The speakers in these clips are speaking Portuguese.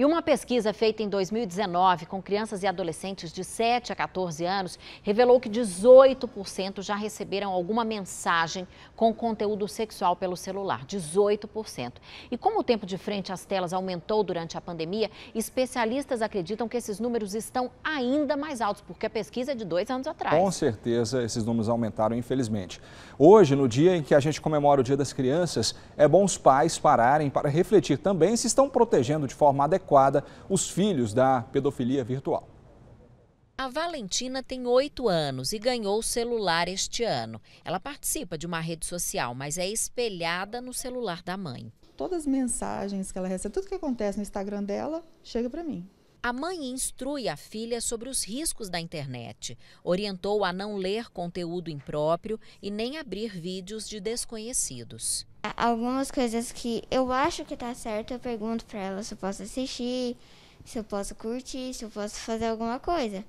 E uma pesquisa feita em 2019 com crianças e adolescentes de 7 a 14 anos revelou que 18% já receberam alguma mensagem com conteúdo sexual pelo celular. 18%. E como o tempo de frente às telas aumentou durante a pandemia, especialistas acreditam que esses números estão ainda mais altos, porque a pesquisa é de dois anos atrás. Com certeza, esses números aumentaram, infelizmente. Hoje, no dia em que a gente comemora o Dia das Crianças, é bom os pais pararem para refletir também se estão protegendo de forma adequada os filhos da pedofilia virtual. A Valentina tem oito anos e ganhou o celular este ano. Ela participa de uma rede social, mas é espelhada no celular da mãe. Todas as mensagens que ela recebe, tudo que acontece no Instagram dela, chega para mim. A mãe instrui a filha sobre os riscos da internet, orientou a não ler conteúdo impróprio e nem abrir vídeos de desconhecidos. Algumas coisas que eu acho que está certo, eu pergunto para ela se eu posso assistir, se eu posso curtir, se eu posso fazer alguma coisa.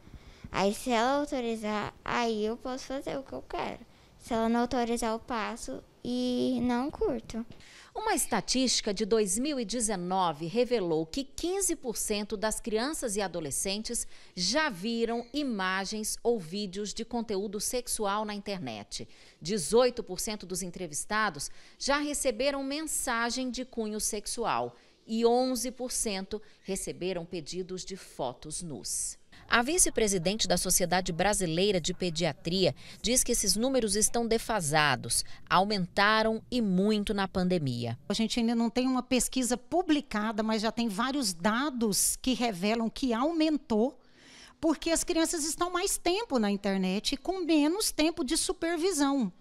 Aí se ela autorizar, aí eu posso fazer o que eu quero. Se ela não autorizar, eu passo e não curto. Uma estatística de 2019 revelou que 15% das crianças e adolescentes já viram imagens ou vídeos de conteúdo sexual na internet. 18% dos entrevistados já receberam mensagem de cunho sexual e 11% receberam pedidos de fotos nus. A vice-presidente da Sociedade Brasileira de Pediatria diz que esses números estão defasados, aumentaram e muito na pandemia. A gente ainda não tem uma pesquisa publicada, mas já tem vários dados que revelam que aumentou porque as crianças estão mais tempo na internet e com menos tempo de supervisão.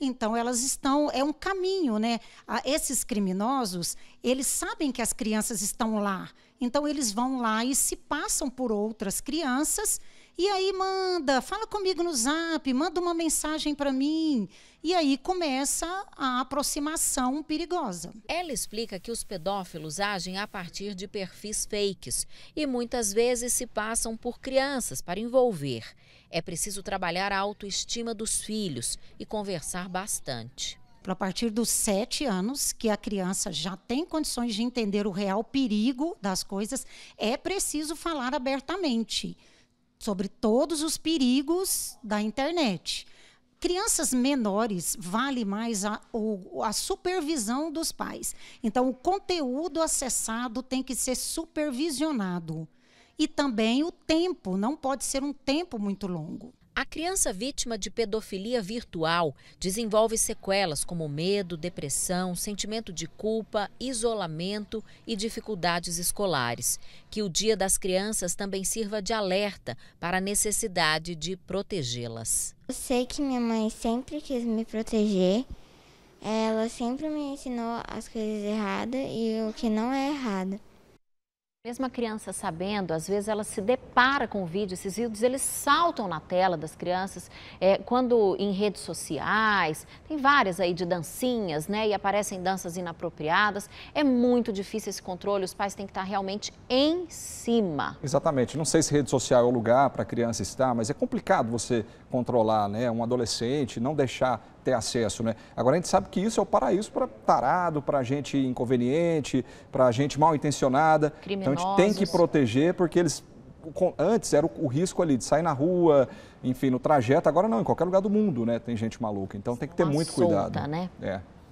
Então elas estão, é um caminho, né? Esses criminosos, eles sabem que as crianças estão lá. Então eles vão lá e se passam por outras crianças e aí manda, fala comigo no zap, manda uma mensagem para mim. E aí começa a aproximação perigosa. Ela explica que os pedófilos agem a partir de perfis fakes e muitas vezes se passam por crianças para envolver. É preciso trabalhar a autoestima dos filhos e conversar bastante a partir dos sete anos, que a criança já tem condições de entender o real perigo das coisas, é preciso falar abertamente sobre todos os perigos da internet. Crianças menores vale mais a, a supervisão dos pais. Então, o conteúdo acessado tem que ser supervisionado. E também o tempo, não pode ser um tempo muito longo. Criança vítima de pedofilia virtual desenvolve sequelas como medo, depressão, sentimento de culpa, isolamento e dificuldades escolares. Que o Dia das Crianças também sirva de alerta para a necessidade de protegê-las. Eu sei que minha mãe sempre quis me proteger. Ela sempre me ensinou as coisas erradas e o que não é errado. Mesmo a criança sabendo, às vezes ela se depara com o vídeo, esses vídeos eles saltam na tela das crianças, é, quando em redes sociais, tem várias aí de dancinhas, né, e aparecem danças inapropriadas, é muito difícil esse controle, os pais têm que estar realmente em cima. Exatamente, não sei se rede social é o lugar para a criança estar, mas é complicado você controlar, né, um adolescente, não deixar ter acesso, né? Agora a gente sabe que isso é o paraíso para tarado, para gente inconveniente, para gente mal intencionada. Criminosos. Então a gente tem que proteger porque eles antes era o, risco ali de sair na rua, enfim, no trajeto, agora não, em qualquer lugar do mundo, né? Tem gente maluca. Então tem que ter Uma muito solta, cuidado. Né? É.